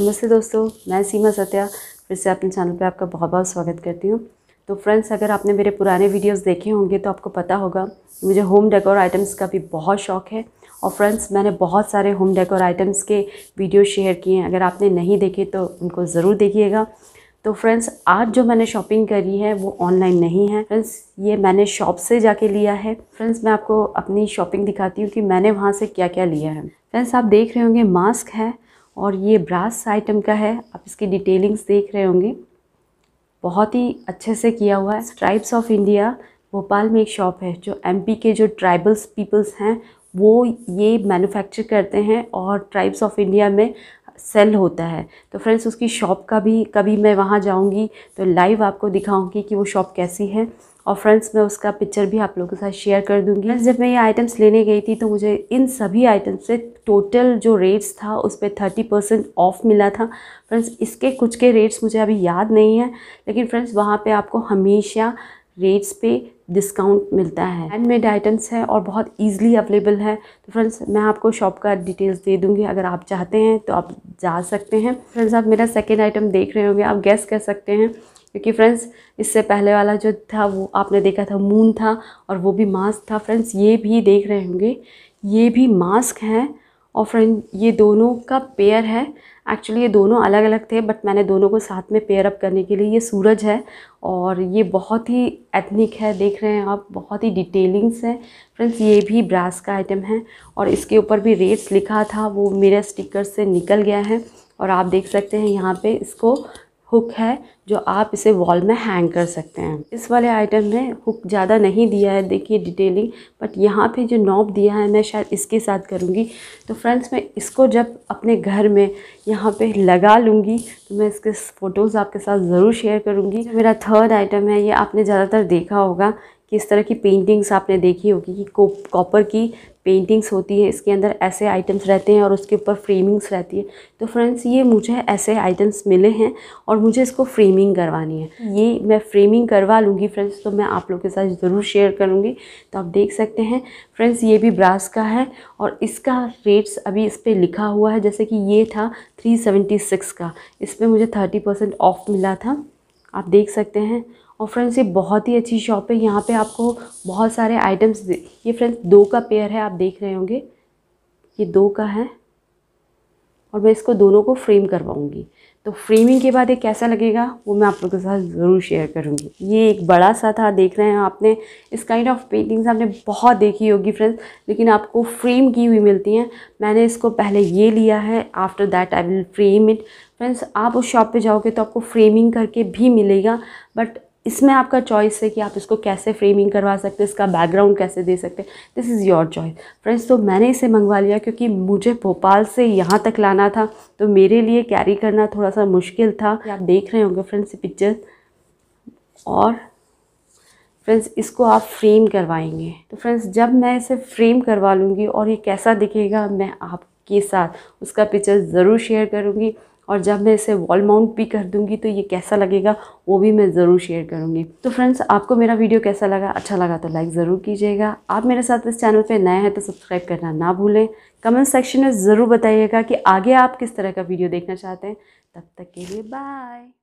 नमस्ते दोस्तों मैं सीमा सत्या फिर से अपने चैनल पे आपका बहुत बहुत स्वागत करती हूँ तो फ्रेंड्स अगर आपने मेरे पुराने वीडियोस देखे होंगे तो आपको पता होगा मुझे होम डेकोर आइटम्स का भी बहुत शौक़ है और फ्रेंड्स मैंने बहुत सारे होम डेकोर आइटम्स के वीडियो शेयर किए हैं अगर आपने नहीं देखे तो उनको ज़रूर देखिएगा तो फ्रेंड्स आज जो मैंने शॉपिंग करी है वो ऑनलाइन नहीं है फ्रेंड्स ये मैंने शॉप से जाके लिया है फ्रेंड्स मैं आपको अपनी शॉपिंग दिखाती हूँ कि मैंने वहाँ से क्या क्या लिया है फ्रेंड्स आप देख रहे होंगे मास्क है और ये ब्रास आइटम का है आप इसकी डिटेलिंग्स देख रहे होंगे बहुत ही अच्छे से किया हुआ है ट्राइब्स ऑफ इंडिया भोपाल में एक शॉप है जो एमपी के जो ट्राइबल्स पीपल्स हैं वो ये मैन्युफैक्चर करते हैं और ट्राइब्स ऑफ इंडिया में सेल होता है तो फ्रेंड्स उसकी शॉप का भी कभी मैं वहाँ जाऊँगी तो लाइव आपको दिखाऊँगी कि वो शॉप कैसी है और फ्रेंड्स मैं उसका पिक्चर भी आप लोगों के साथ शेयर कर दूंगी जब मैं ये आइटम्स लेने गई थी तो मुझे इन सभी आइटम्स से टोटल जो रेट्स था उस पर थर्टी परसेंट ऑफ मिला था फ्रेंड्स इसके कुछ के रेट्स मुझे अभी याद नहीं है लेकिन फ्रेंड्स वहाँ पर आपको हमेशा रेट्स पे डिस्काउंट मिलता है हैंडमेड आइटम्स है और बहुत ईजिली अवेलेबल है तो फ्रेंड्स मैं आपको शॉप का डिटेल्स दे दूंगी अगर आप चाहते हैं तो आप जा सकते हैं फ्रेंड्स आप मेरा सेकेंड आइटम देख रहे होंगे आप गैस कर सकते हैं क्योंकि फ्रेंड्स इससे पहले वाला जो था वो आपने देखा था मून था और वो भी मास्क था फ्रेंड्स ये भी देख रहे होंगे ये भी मास्क हैं और फ्रेंड ये दोनों का पेयर है एक्चुअली ये दोनों अलग अलग थे बट मैंने दोनों को साथ में पेयर अप करने के लिए ये सूरज है और ये बहुत ही एथनिक है देख रहे हैं आप बहुत ही डिटेलिंग्स है फ्रेंड्स ये भी ब्रास का आइटम है और इसके ऊपर भी रेट्स लिखा था वो मेरे स्टिकर से निकल गया है और आप देख सकते हैं यहाँ पे इसको हुक है जो आप इसे वॉल में हैंग कर सकते हैं इस वाले आइटम में हुक ज़्यादा नहीं दिया है देखिए डिटेलिंग बट यहाँ पे जो नॉब दिया है मैं शायद इसके साथ करूँगी तो फ्रेंड्स मैं इसको जब अपने घर में यहाँ पे लगा लूँगी तो मैं इसके फ़ोटोज़ आपके साथ ज़रूर शेयर करूँगी मेरा थर्ड आइटम है ये आपने ज़्यादातर देखा होगा किस तरह की पेंटिंग्स आपने देखी होगी कि कॉपर की पेंटिंग्स होती है इसके अंदर ऐसे आइटम्स रहते हैं और उसके ऊपर फ्रेमिंग्स रहती है तो फ्रेंड्स ये मुझे ऐसे आइटम्स मिले हैं और मुझे इसको फ्रेमिंग करवानी है ये मैं फ्रेमिंग करवा लूँगी फ्रेंड्स तो मैं आप लोग के साथ ज़रूर शेयर करूँगी तो आप देख सकते हैं फ्रेंड्स ये भी ब्रास का है और इसका रेट्स अभी इस पर लिखा हुआ है जैसे कि ये था थ्री का इस पर मुझे थर्टी ऑफ़ मिला था आप देख सकते हैं और फ्रेंड्स ये बहुत ही अच्छी शॉप है यहाँ पे आपको बहुत सारे आइटम्स ये फ्रेंड्स दो का पेयर है आप देख रहे होंगे ये दो का है और मैं इसको दोनों को फ्रेम करवाऊँगी तो फ्रेमिंग के बाद ये कैसा लगेगा वो मैं आप लोगों के साथ ज़रूर शेयर करूँगी ये एक बड़ा सा था देख रहे हैं आपने इस काइंड ऑफ पेंटिंग्स आपने बहुत देखी होगी फ्रेंड्स लेकिन आपको फ्रेम की हुई मिलती हैं मैंने इसको पहले ये लिया है after that I will frame it friends आप उस शॉप पे जाओगे तो आपको फ्रेमिंग करके भी मिलेगा बट इसमें आपका चॉइस है कि आप इसको कैसे फ्रेमिंग करवा सकते हैं इसका बैकग्राउंड कैसे दे सकते हैं this is your choice friends तो मैंने इसे मंगवा लिया क्योंकि मुझे भोपाल से यहाँ तक लाना था तो मेरे लिए कैरी करना थोड़ा सा मुश्किल था आप देख रहे होंगे फ्रेंड्स ये पिक्चर और फ्रेंड्स इसको आप फ्रेम करवाएंगे तो फ्रेंड्स जब मैं इसे फ्रेम करवा लूँगी और ये कैसा दिखेगा मैं आपके साथ उसका पिक्चर ज़रूर शेयर करूँगी और जब मैं इसे वॉल माउंट भी कर दूँगी तो ये कैसा लगेगा वो भी मैं ज़रूर शेयर करूँगी तो फ्रेंड्स आपको मेरा वीडियो कैसा लगा अच्छा लगा तो लाइक ज़रूर कीजिएगा आप मेरे साथ इस चैनल पर नए हैं तो सब्सक्राइब करना ना भूलें कमेंट सेक्शन में ज़रूर बताइएगा कि आगे आप किस तरह का वीडियो देखना चाहते हैं तब तक के लिए बाय